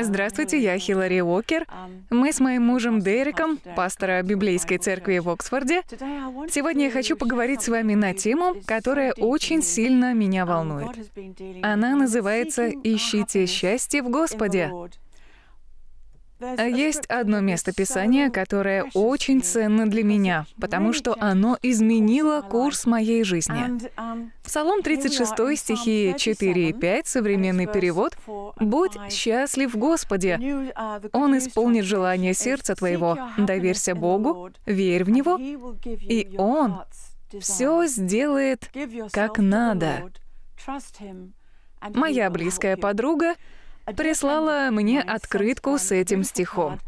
Здравствуйте, я Хилари Уокер. Мы с моим мужем Дериком, пастора библейской церкви в Оксфорде. Сегодня я хочу поговорить с вами на тему, которая очень сильно меня волнует. Она называется «Ищите счастье в Господе». Есть одно местописание, которое очень ценно для меня, потому что оно изменило курс моей жизни. Псалом 36, стихи 4 и 5, современный перевод «Будь счастлив в Господе, Он исполнит желание сердца твоего, доверься Богу, верь в Него, и Он все сделает как надо». Моя близкая подруга — прислала мне открытку с этим стихом.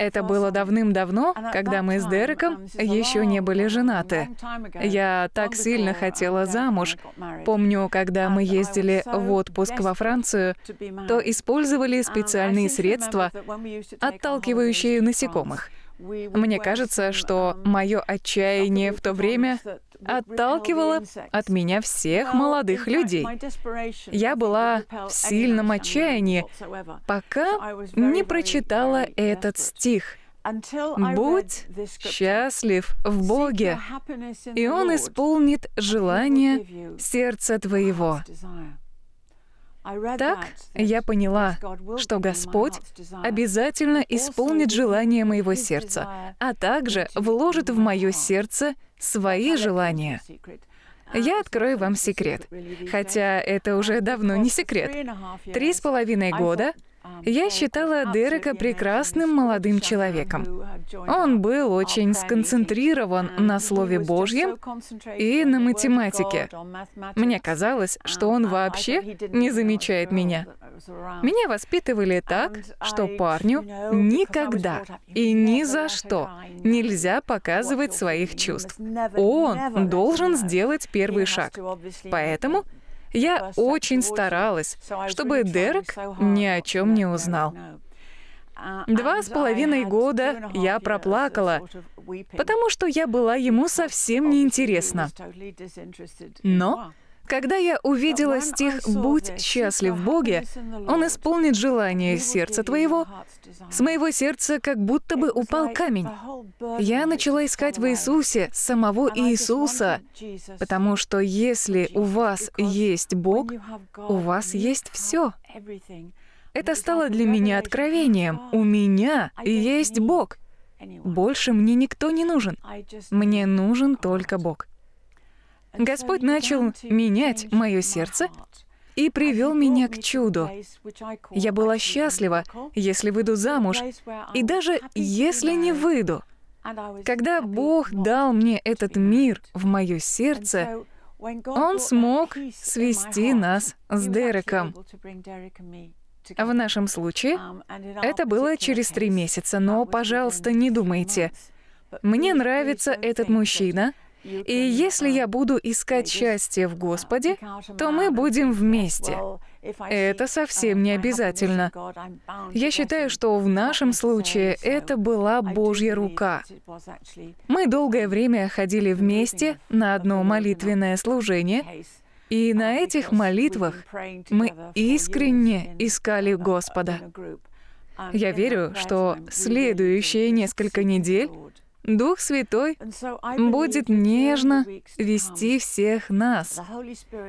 Это было давным-давно, когда мы с Дереком еще не были женаты. Я так сильно хотела замуж. Помню, когда мы ездили в отпуск во Францию, то использовали специальные средства, отталкивающие насекомых. Мне кажется, что мое отчаяние в то время отталкивало от меня всех молодых людей. Я была в сильном отчаянии, пока не прочитала этот стих. Будь счастлив в Боге, и Он исполнит желание сердца твоего. Так я поняла, что Господь обязательно исполнит желание моего сердца, а также вложит в мое сердце свои желания. Я uh, открою вам секрет. Хотя это уже давно не секрет. Три с половиной года я считала Дерека прекрасным молодым человеком. А, он был очень сконцентрирован а, на Слове Божьем и на математике. Мне казалось, что он um, вообще не замечает меня. Меня воспитывали так, что парню никогда и ни за что нельзя показывать своих чувств. Он должен сделать первый шаг. Поэтому я очень старалась, чтобы Дерек ни о чем не узнал. Uh, Два с половиной года я проплакала, потому что я была ему совсем неинтересна. Но когда я увидела стих «Будь счастлив в Боге», Он исполнит желание сердца твоего, с моего сердца как будто бы упал камень. Я начала искать в Иисусе самого Иисуса, потому что если у вас есть Бог, у вас есть все. Это стало для меня откровением. У меня есть Бог. Больше мне никто не нужен. Мне нужен только Бог. Господь начал менять мое сердце и привел меня к чуду. Я была счастлива, если выйду замуж, и даже если не выйду. Когда Бог дал мне этот мир в мое сердце, Он смог свести нас с Дереком. В нашем случае это было через три месяца, но, пожалуйста, не думайте. Мне нравится этот мужчина, и если я буду искать счастье в Господе, то мы будем вместе. Это совсем не обязательно. Я считаю, что в нашем случае это была Божья рука. Мы долгое время ходили вместе на одно молитвенное служение, и на этих молитвах мы искренне искали Господа. Я верю, что следующие несколько недель Дух Святой будет нежно вести всех нас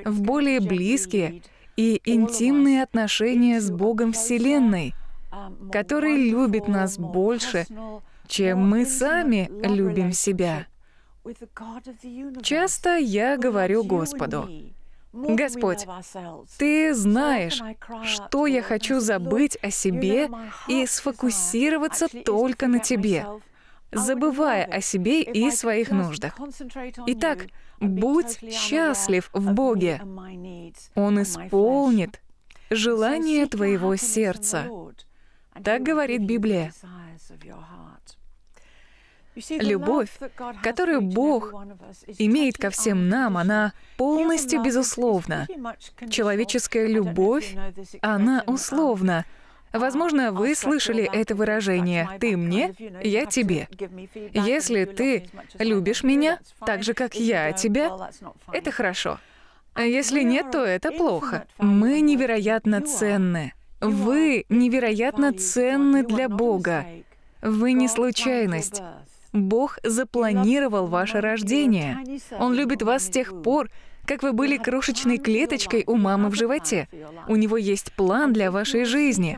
в более близкие и интимные отношения с Богом Вселенной, um, который любит нас больше, чем мы сами любим себя. Часто я говорю Господу, Господь, Ты знаешь, что я хочу забыть о себе и сфокусироваться только на Тебе забывая о себе и своих нуждах. Итак, будь счастлив в Боге. Он исполнит желание твоего сердца. Так говорит Библия. Любовь, которую Бог имеет ко всем нам, она полностью безусловна. Человеческая любовь, она условна. Возможно, вы слышали это выражение «ты мне, я тебе». Если ты любишь меня так же, как я тебя, это хорошо. А если нет, то это плохо. Мы невероятно ценны. Вы невероятно ценны для Бога. Вы не случайность. Бог запланировал ваше рождение. Он любит вас с тех пор, как вы были крошечной клеточкой у мамы в животе. У него есть план для вашей жизни.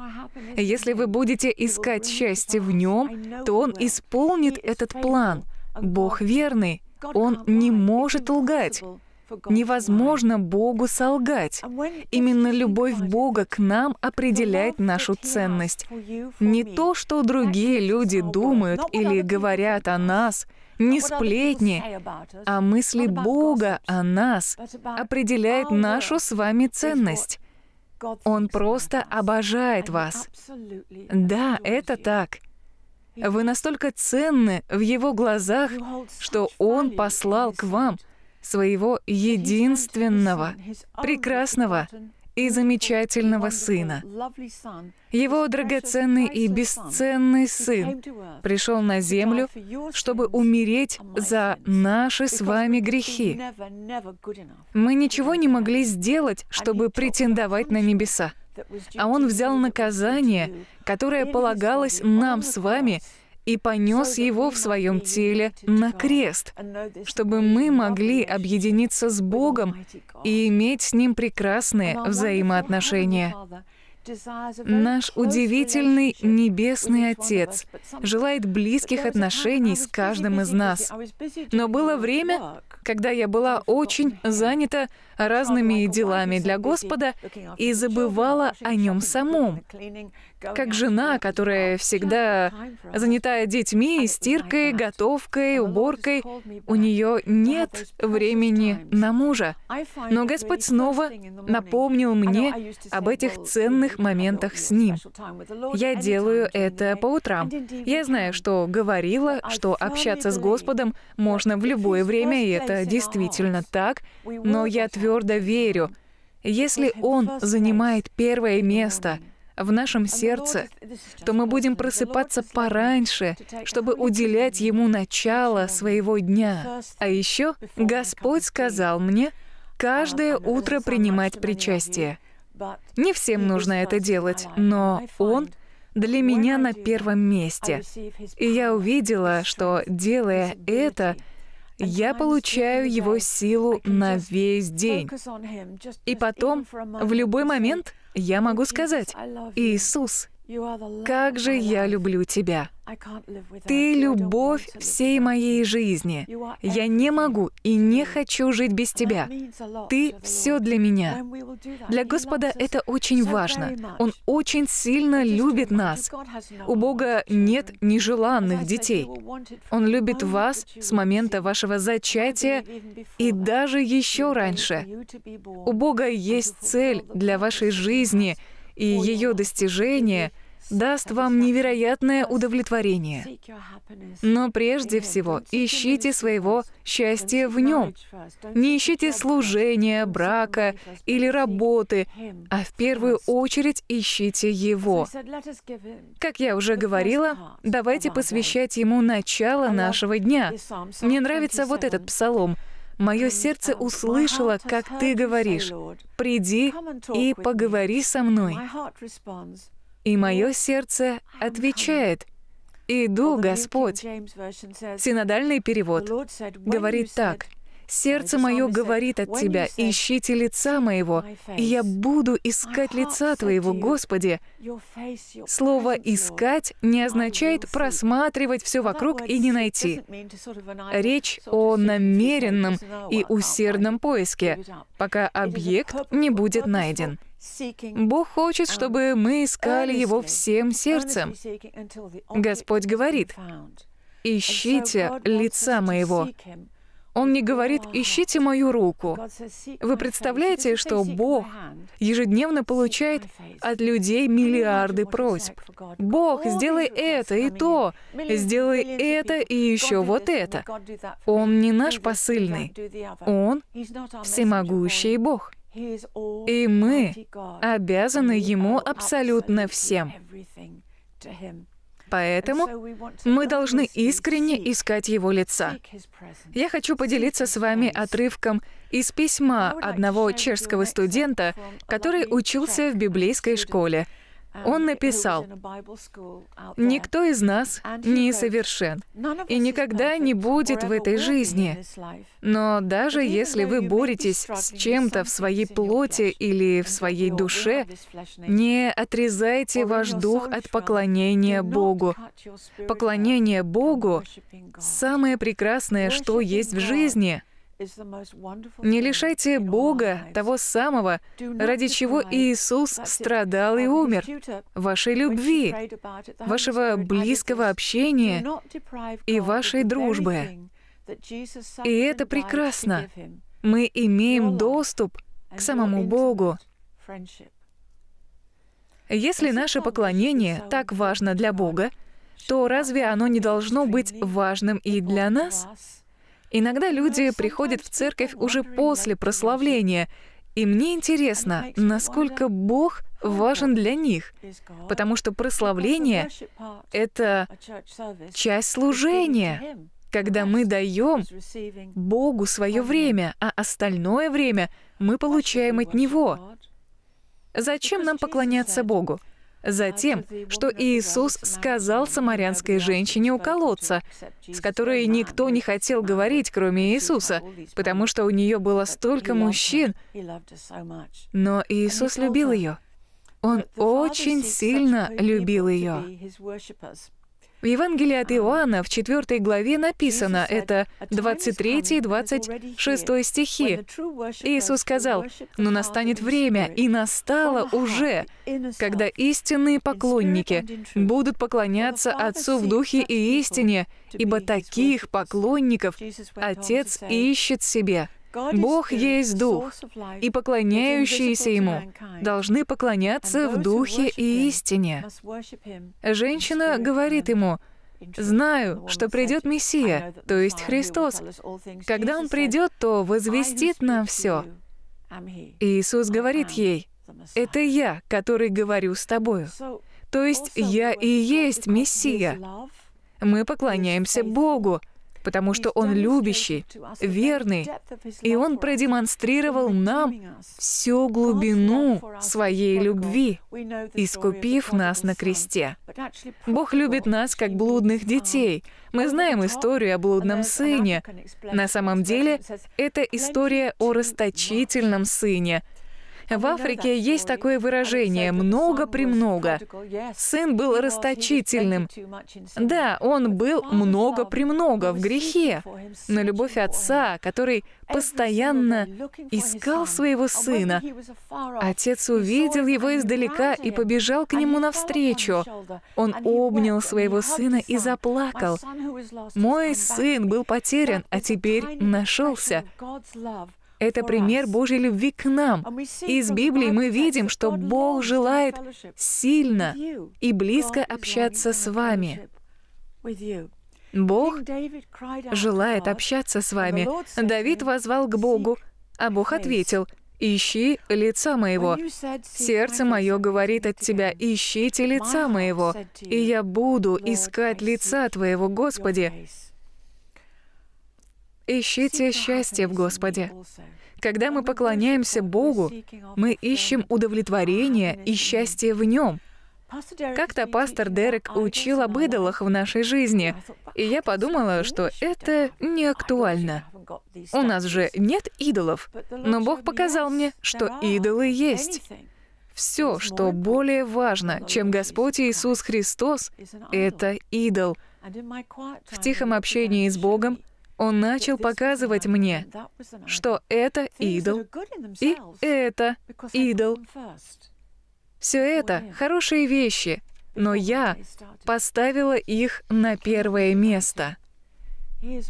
Если вы будете искать счастье в нем, то он исполнит этот план. Бог верный, он не может лгать. Невозможно Богу солгать. Именно любовь Бога к нам определяет нашу ценность. Не то, что другие люди думают или говорят о нас, не сплетни, а мысли Бога о нас определяет нашу с вами ценность. Он просто обожает вас. Да, это так. Вы настолько ценны в Его глазах, что Он послал к вам своего единственного, прекрасного, и замечательного Сына. Его драгоценный и бесценный Сын пришел на землю, чтобы умереть за наши с вами грехи. Мы ничего не могли сделать, чтобы претендовать на небеса. А Он взял наказание, которое полагалось нам с вами и понес его в своем теле на крест, чтобы мы могли объединиться с Богом и иметь с Ним прекрасные взаимоотношения. Наш удивительный Небесный Отец желает близких отношений с каждым из нас. Но было время, когда я была очень занята разными делами для Господа и забывала о Нем самом как жена, которая всегда занята детьми, стиркой, готовкой, уборкой. У нее нет времени на мужа. Но Господь снова напомнил мне об этих ценных моментах с ним. Я делаю это по утрам. Я знаю, что говорила, что общаться с Господом можно в любое время, и это действительно так, но я твердо верю, если Он занимает первое место — в нашем сердце, то мы будем просыпаться пораньше, чтобы уделять Ему начало своего дня. А еще Господь сказал мне каждое утро принимать причастие. Не всем нужно это делать, но Он для меня на первом месте. И я увидела, что, делая это, я получаю его силу на весь день. И потом, в любой момент, я могу сказать, Иисус, как же я люблю тебя. Ты — любовь всей моей жизни. Я не могу и не хочу жить без тебя. Ты — все для меня. Для Господа это очень важно. Он очень сильно любит нас. У Бога нет нежеланных детей. Он любит вас с момента вашего зачатия и даже еще раньше. У Бога есть цель для вашей жизни — и ее достижение даст вам невероятное удовлетворение. Но прежде всего ищите своего счастья в нем. Не ищите служения, брака или работы, а в первую очередь ищите его. Как я уже говорила, давайте посвящать ему начало нашего дня. Мне нравится вот этот псалом — Мое сердце услышало, как ты говоришь, «Приди и поговори со мной». И мое сердце отвечает, «Иду, Господь». Синодальный перевод говорит так, Сердце мое говорит от Тебя, ищите лица моего, и я буду искать лица Твоего, Господи. Слово «искать» не означает просматривать все вокруг и не найти. Речь о намеренном и усердном поиске, пока объект не будет найден. Бог хочет, чтобы мы искали Его всем сердцем. Господь говорит, «Ищите лица моего». Он не говорит «ищите мою руку». Вы представляете, что Бог ежедневно получает от людей миллиарды просьб. «Бог, сделай это и то, сделай это и еще вот это». Он не наш посыльный. Он всемогущий Бог. И мы обязаны Ему абсолютно всем. Поэтому мы должны искренне искать Его лица. Я хочу поделиться с вами отрывком из письма одного чешского студента, который учился в библейской школе – Um, Он написал, «Никто из нас не совершен и никогда не будет в этой жизни. Но даже если вы боретесь с чем-то в своей плоти или в своей душе, не отрезайте ваш дух от поклонения Богу. Поклонение Богу — самое прекрасное, что есть в жизни — не лишайте Бога того самого, ради чего Иисус страдал и умер, вашей любви, вашего близкого общения и вашей дружбы. И это прекрасно. Мы имеем доступ к самому Богу. Если наше поклонение так важно для Бога, то разве оно не должно быть важным и для нас? Иногда люди приходят в церковь уже после прославления, и мне интересно, насколько Бог важен для них, потому что прославление — это часть служения, когда мы даем Богу свое время, а остальное время мы получаем от Него. Зачем нам поклоняться Богу? Затем, что Иисус сказал самарянской женщине у колодца, с которой никто не хотел говорить, кроме Иисуса, потому что у нее было столько мужчин. Но Иисус любил ее. Он очень сильно любил ее. В Евангелии от Иоанна в 4 главе написано это 23 и 26 стихи. Иисус сказал, «Но настанет время, и настало уже, когда истинные поклонники будут поклоняться Отцу в Духе и истине, ибо таких поклонников Отец ищет себе». Бог есть Дух, и поклоняющиеся Ему должны поклоняться в Духе и истине. Женщина говорит Ему, «Знаю, что придет Мессия, то есть Христос. Когда Он придет, то возвестит нам все». Иисус говорит ей, «Это Я, который говорю с тобою». То есть «Я и есть Мессия». Мы поклоняемся Богу, потому что Он любящий, верный, и Он продемонстрировал нам всю глубину Своей любви, искупив нас на кресте. Бог любит нас как блудных детей. Мы знаем историю о блудном сыне. На самом деле, это история о расточительном сыне — в Африке есть такое выражение «много-премного». Сын был расточительным. Да, он был много-премного в грехе, но любовь отца, который постоянно искал своего сына, отец увидел его издалека и побежал к нему навстречу. Он обнял своего сына и заплакал. «Мой сын был потерян, а теперь нашелся». Это пример Божьей любви к нам. Из Библии мы видим, что Бог желает сильно и близко общаться с вами. Бог желает общаться с вами. Давид возвал к Богу, а Бог ответил, «Ищи лица моего». Сердце мое говорит от тебя, «Ищите лица моего, и я буду искать лица твоего, Господи». Ищите счастье в Господе. Когда мы поклоняемся Богу, мы ищем удовлетворение и счастье в Нем. Как-то пастор Дерек учил об идолах в нашей жизни, и я подумала, что это не актуально. У нас же нет идолов, но Бог показал мне, что идолы есть. Все, что более важно, чем Господь Иисус Христос, это идол. В тихом общении с Богом он начал показывать мне, что это идол, и это идол. Все это хорошие вещи, но я поставила их на первое место.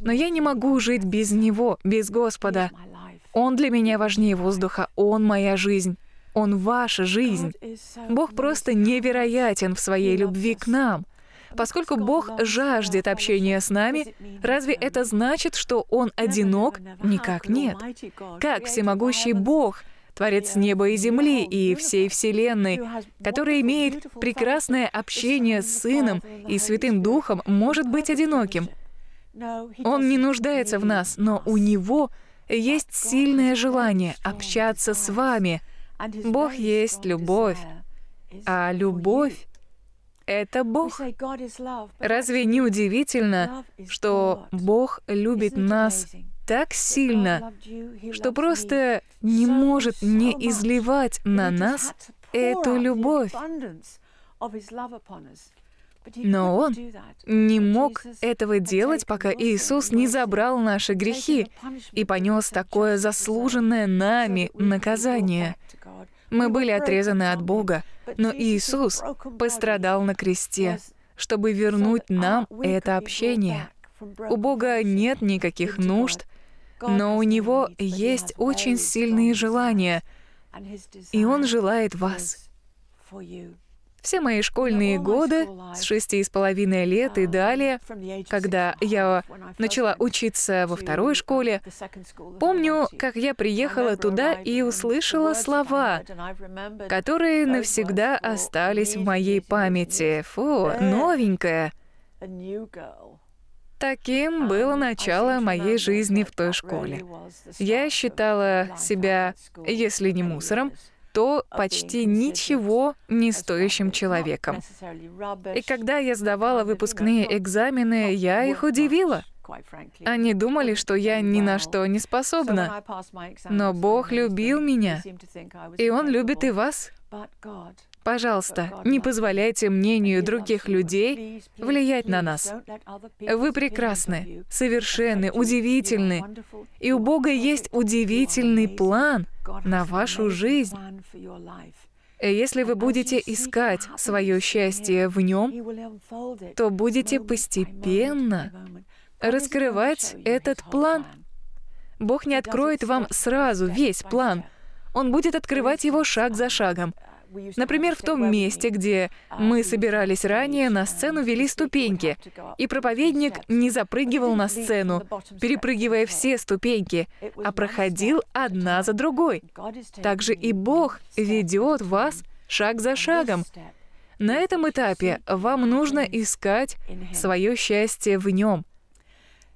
Но я не могу жить без Него, без Господа. Он для меня важнее воздуха, Он моя жизнь, Он ваша жизнь. Бог просто невероятен в своей любви к нам — Поскольку Бог жаждет общения с нами, разве это значит, что Он одинок? Никак нет. Как всемогущий Бог, Творец неба и земли и всей Вселенной, который имеет прекрасное общение с Сыном и Святым Духом, может быть одиноким? Он не нуждается в нас, но у Него есть сильное желание общаться с вами. Бог есть любовь, а любовь это Бог. Разве не удивительно, что Бог любит нас так сильно, что просто не может не изливать на нас эту любовь? Но он не мог этого делать, пока Иисус не забрал наши грехи и понес такое заслуженное нами наказание — мы были отрезаны от Бога, но Иисус пострадал на кресте, чтобы вернуть нам это общение. У Бога нет никаких нужд, но у Него есть очень сильные желания, и Он желает вас. Все мои школьные годы, с шести с половиной лет и um, далее, когда я начала учиться во второй um, школе, помню, как я приехала туда и услышала слова, которые навсегда остались в моей памяти. Фу, новенькая. Таким um, было начало моей жизни в той школе. Я считала себя, если не мусором, то а почти ничего не стоящим человеком. И когда я сдавала выпускные экзамены, я их удивила. Они думали, что я ни на что не способна. Но Бог любил меня, и Он любит и вас. Пожалуйста, не позволяйте мнению других людей влиять на нас. Вы прекрасны, совершенны, удивительны. И у Бога есть удивительный план на вашу жизнь. Э, если вы будете искать свое счастье в нем, то будете постепенно раскрывать этот план. Бог не откроет вам сразу весь план. Он будет открывать его шаг за шагом. Например, в том месте, где мы собирались ранее, на сцену вели ступеньки, и проповедник не запрыгивал на сцену, перепрыгивая все ступеньки, а проходил одна за другой. Также и Бог ведет вас шаг за шагом. На этом этапе вам нужно искать свое счастье в нем.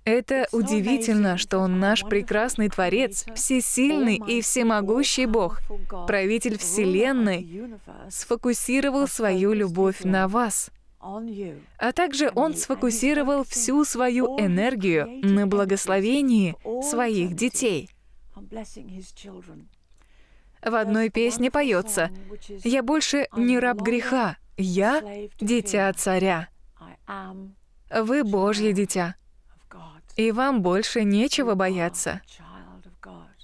Это удивительно, что Он наш прекрасный Творец, oh всесильный и всемогущий Бог, правитель Вселенной, сфокусировал свою любовь на вас. А также Он сфокусировал всю свою энергию на благословении своих детей. В одной песне поется «Я больше не раб греха, я — дитя царя». Вы — Божье дитя. И вам больше нечего бояться.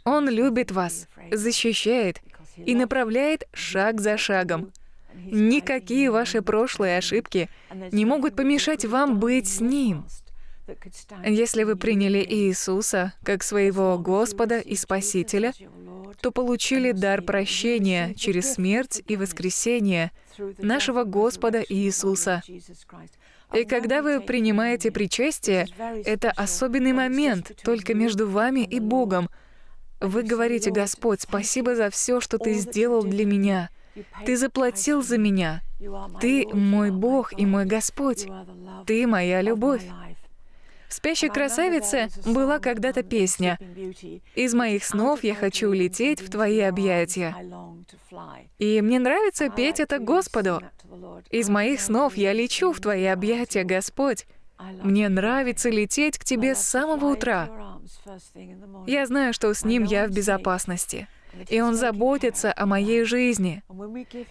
Он любит вас, защищает и направляет шаг за шагом. Никакие ваши прошлые ошибки не могут помешать вам быть с Ним. Если вы приняли Иисуса как своего Господа и Спасителя, то получили дар прощения через смерть и воскресение нашего Господа Иисуса. И когда вы принимаете причастие, это особенный момент только между вами и Богом. Вы говорите, «Господь, спасибо за все, что Ты сделал для меня. Ты заплатил за меня. Ты мой Бог и мой Господь. Ты моя любовь». В «Спящей красавице» была когда-то песня «Из моих снов я хочу улететь в твои объятия». И мне нравится петь это Господу. Из моих снов я лечу в Твои объятия, Господь. Мне нравится лететь к Тебе с самого утра. Я знаю, что с Ним я в безопасности. И Он заботится о моей жизни.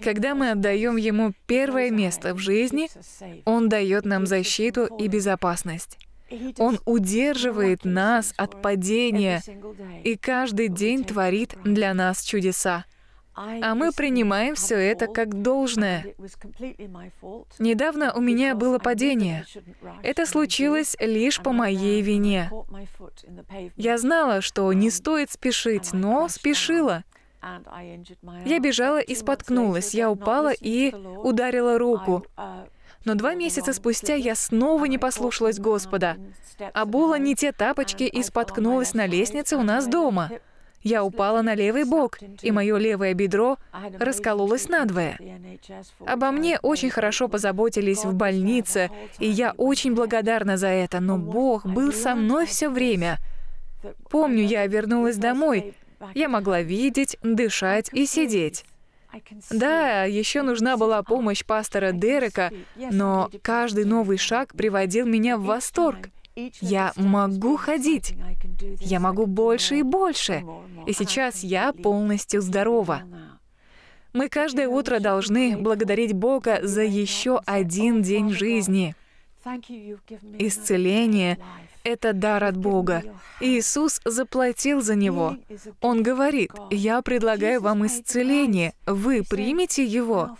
Когда мы отдаем Ему первое место в жизни, Он дает нам защиту и безопасность. Он удерживает нас от падения и каждый день творит для нас чудеса. А мы принимаем все это как должное. Недавно у меня было падение. Это случилось лишь по моей вине. Я знала, что не um, стоит спешить, но спешила. Я бежала и споткнулась, я упала и ударила руку. Uh, но два месяца спустя я снова не послушалась Господа. а Обула не те тапочки и споткнулась на лестнице у нас дома. Я упала на левый бок, и мое левое бедро раскололось надвое. Обо мне очень хорошо позаботились в больнице, и я очень благодарна за это, но Бог был со мной все время. Помню, я вернулась домой. Я могла видеть, дышать и сидеть. Да, еще нужна была помощь пастора Дерека, но каждый новый шаг приводил меня в восторг. Я могу ходить. Я могу больше и больше. И сейчас я полностью здорова. Мы каждое утро должны благодарить Бога за еще один день жизни. Исцеление — это дар от Бога. Иисус заплатил за него. Он говорит, «Я предлагаю вам исцеление, вы примете его».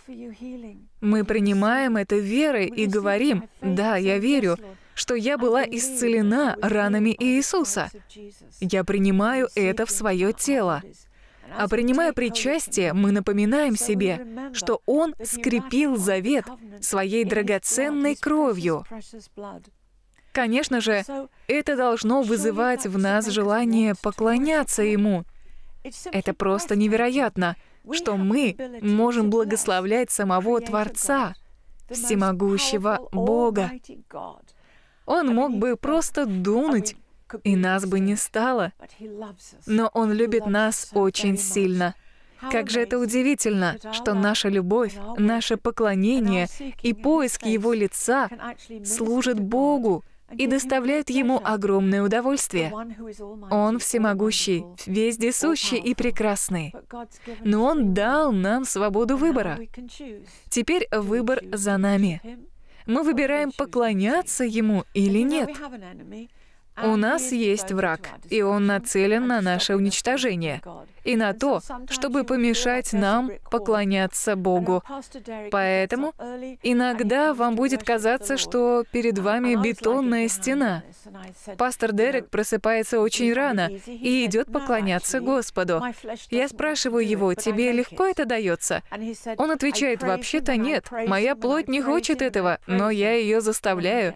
Мы принимаем это верой и говорим, «Да, я верю, что я была исцелена ранами Иисуса. Я принимаю это в свое тело. А принимая причастие, мы напоминаем себе, что Он скрепил завет своей драгоценной кровью. Конечно же, это должно вызывать в нас желание поклоняться Ему. Это просто невероятно, что мы можем благословлять самого Творца, всемогущего Бога. Он мог бы просто дунуть, и нас бы не стало. Но Он любит нас очень сильно. Как же это удивительно, что наша любовь, наше поклонение и поиск Его лица служит Богу и доставляет Ему огромное удовольствие. Он всемогущий, вездесущий и прекрасный. Но Он дал нам свободу выбора. Теперь выбор за нами. Мы выбираем, поклоняться ему или нет. У нас есть враг, и он нацелен на наше уничтожение и на то, чтобы помешать нам поклоняться Богу. Поэтому иногда вам будет казаться, что перед вами бетонная стена. Пастор Дерек просыпается очень рано и идет поклоняться Господу. Я спрашиваю его, тебе легко это дается? Он отвечает, вообще-то нет, моя плоть не хочет этого, но я ее заставляю.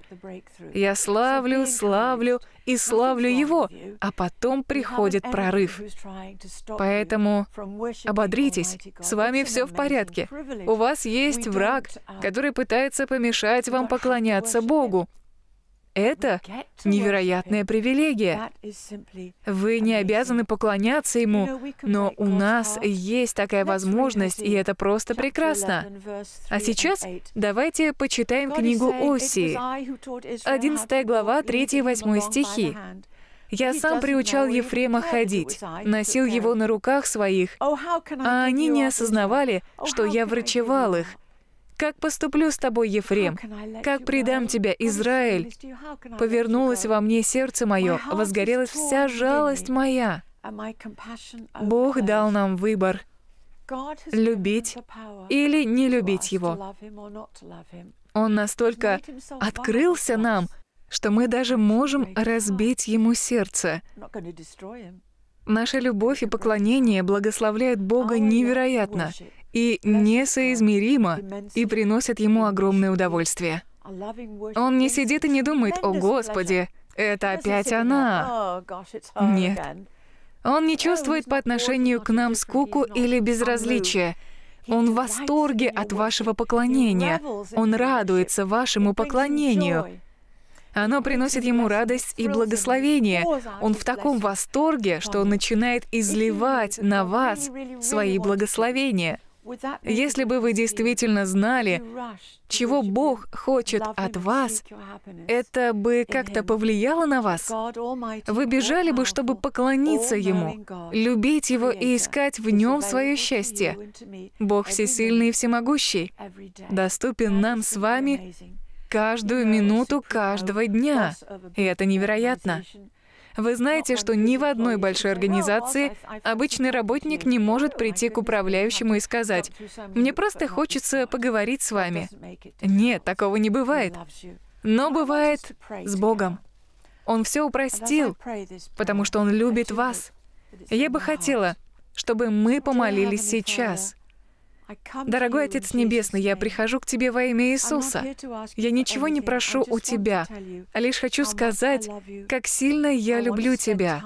Я славлю, славлю, и славлю Его, а потом приходит прорыв. Поэтому ободритесь, с вами все в порядке. У вас есть враг, который пытается помешать вам поклоняться Богу. Это невероятная привилегия. Вы не обязаны поклоняться ему, но у нас есть такая возможность, и это просто прекрасно. А сейчас давайте почитаем книгу Оси, 11 глава, 3 и 8 стихи. Я сам приучал Ефрема ходить, носил его на руках своих, oh, а они не осознавали, oh, что я врачевал их, как поступлю с тобой, Ефрем? Как предам тебя, Израиль? Повернулось во мне сердце мое, возгорелась вся жалость моя. Бог дал нам выбор — любить или не любить Его. Он настолько открылся нам, что мы даже можем разбить Ему сердце. Наша любовь и поклонение благословляют Бога невероятно, и несоизмеримо, и приносят ему огромное удовольствие. Он не сидит и не думает, «О, Господи, это опять она!» Нет. Он не чувствует по отношению к нам скуку или безразличие. Он в восторге от вашего поклонения. Он радуется вашему поклонению. Оно приносит ему радость и благословение. Он в таком восторге, что он начинает изливать на вас свои благословения. Если бы вы действительно знали, чего Бог хочет от вас, это бы как-то повлияло на вас. Вы бежали бы, чтобы поклониться Ему, любить Его и искать в Нем свое счастье. Бог всесильный и всемогущий, доступен нам с вами каждую минуту каждого дня. И это невероятно. Вы знаете, что ни в одной большой организации обычный работник не может прийти к управляющему и сказать, «Мне просто хочется поговорить с вами». Нет, такого не бывает. Но бывает с Богом. Он все упростил, потому что Он любит вас. Я бы хотела, чтобы мы помолились сейчас — Дорогой Отец Небесный, я прихожу к Тебе во имя Иисуса. Я ничего не прошу у Тебя, а лишь хочу сказать, как сильно я люблю Тебя.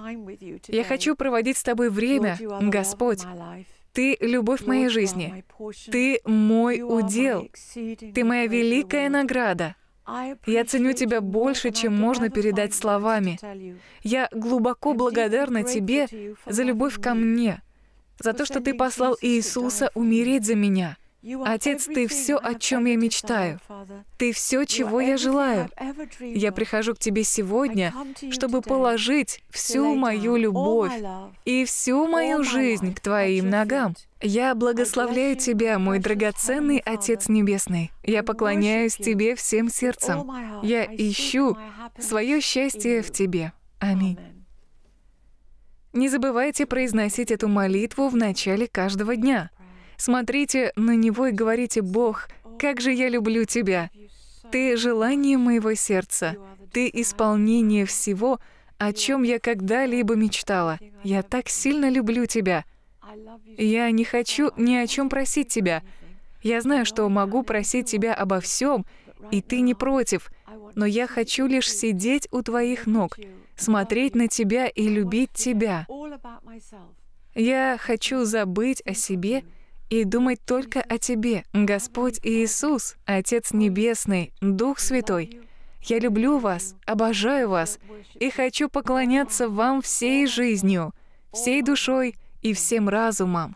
Я хочу проводить с Тобой время, Господь. Ты — любовь моей жизни. Ты — мой удел. Ты — моя великая награда. Я ценю тебя больше, чем можно передать словами. Я глубоко благодарна тебе за любовь ко мне — за то, что Ты послал Иисуса умереть за меня. Отец, Ты все, о чем я мечтаю. Ты все, чего я желаю. Я прихожу к Тебе сегодня, чтобы положить всю мою любовь и всю мою жизнь к Твоим ногам. Я благословляю Тебя, мой драгоценный Отец Небесный. Я поклоняюсь Тебе всем сердцем. Я ищу свое счастье в Тебе. Аминь. Не забывайте произносить эту молитву в начале каждого дня. Смотрите на него и говорите, «Бог, как же я люблю тебя! Ты — желание моего сердца, ты — исполнение всего, о чем я когда-либо мечтала. Я так сильно люблю тебя. Я не хочу ни о чем просить тебя. Я знаю, что могу просить тебя обо всем, и ты не против, но я хочу лишь сидеть у твоих ног, смотреть на тебя и любить тебя. Я хочу забыть о себе и думать только о Тебе, Господь Иисус, Отец Небесный, Дух Святой. Я люблю вас, обожаю вас и хочу поклоняться вам всей жизнью, всей душой и всем разумом.